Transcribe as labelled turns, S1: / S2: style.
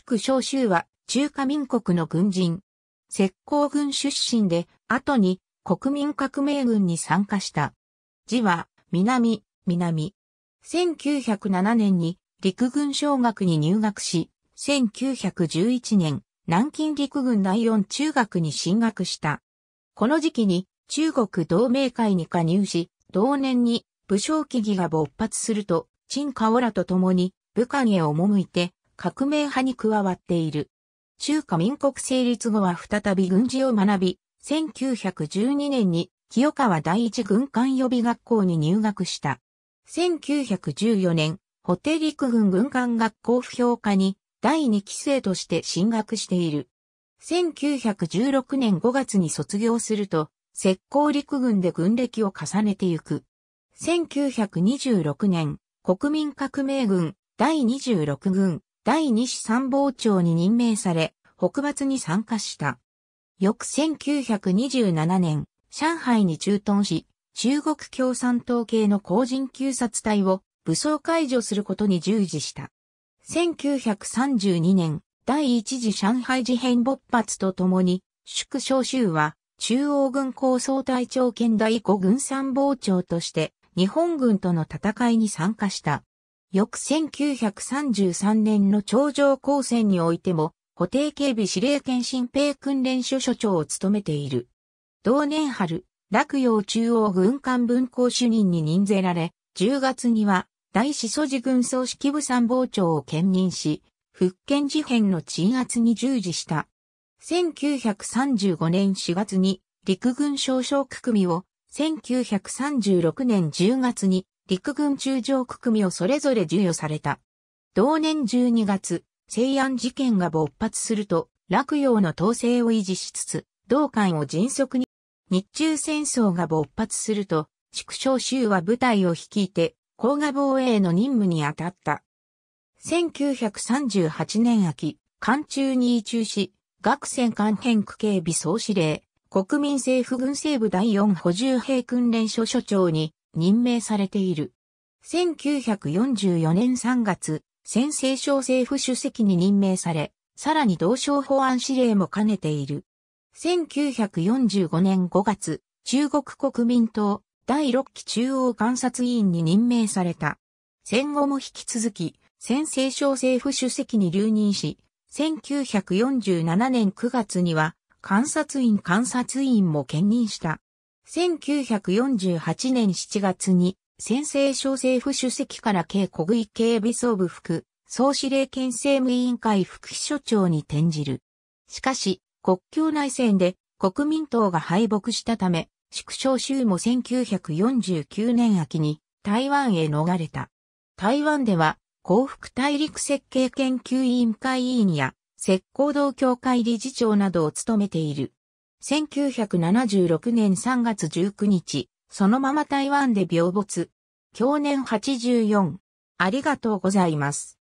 S1: 宿召集は中華民国の軍人。石膏軍出身で、後に国民革命軍に参加した。字は、南、南。1907年に陸軍小学に入学し、1911年、南京陸軍第四中学に進学した。この時期に中国同盟会に加入し、同年に武将起義が勃発すると、陳香らと共に武漢へ赴いて革命派に加わっている。中華民国成立後は再び軍事を学び、1912年に清川第一軍艦予備学校に入学した。1914年、ホテ陸軍軍艦学校不評科に第二期生として進学している。1916年5月に卒業すると、石膏陸軍で軍歴を重ねてゆく。1926年、国民革命軍第26軍第二子参謀長に任命され、北伐に参加した。翌1927年、上海に駐屯し、中国共産党系の工人救殺隊を武装解除することに従事した。1932年、第一次上海事変勃発とともに、祝召集は中央軍構想隊長兼第五軍参謀長として日本軍との戦いに参加した。翌1933年の頂上高専においても、固定警備司令検新兵訓練所所長を務めている。同年春、洛陽中央軍艦分校主任に任ぜられ、10月には、大志祖寺軍総指揮部参謀長を兼任し、福建事変の鎮圧に従事した。1935年4月に陸軍少将組を、1936年10月に陸軍中将区組をそれぞれ授与された。同年12月、西安事件が勃発すると、洛陽の統制を維持しつつ、道館を迅速に、日中戦争が勃発すると、畜生州は部隊を率いて、甲賀防衛の任務に当たった。1938年秋、艦中に移中し、学戦艦編区警備総司令、国民政府軍政部第4補充兵訓練所所長に任命されている。1944年3月、先制省政府主席に任命され、さらに同省保安司令も兼ねている。1945年5月、中国国民党第6期中央監察委員に任命された。戦後も引き続き、先制省政府主席に留任し、1947年9月には、監察院監察委員も兼任した。1948年7月に、先制小政府主席から警国食警備総部副、総司令県政務委員会副秘書長に転じる。しかし、国境内戦で国民党が敗北したため、縮小州も1949年秋に台湾へ逃れた。台湾では、幸福大陸設計研究委員会委員や、石膏道協会理事長などを務めている。1976年3月19日、そのまま台湾で病没。去年84。ありがとうございます。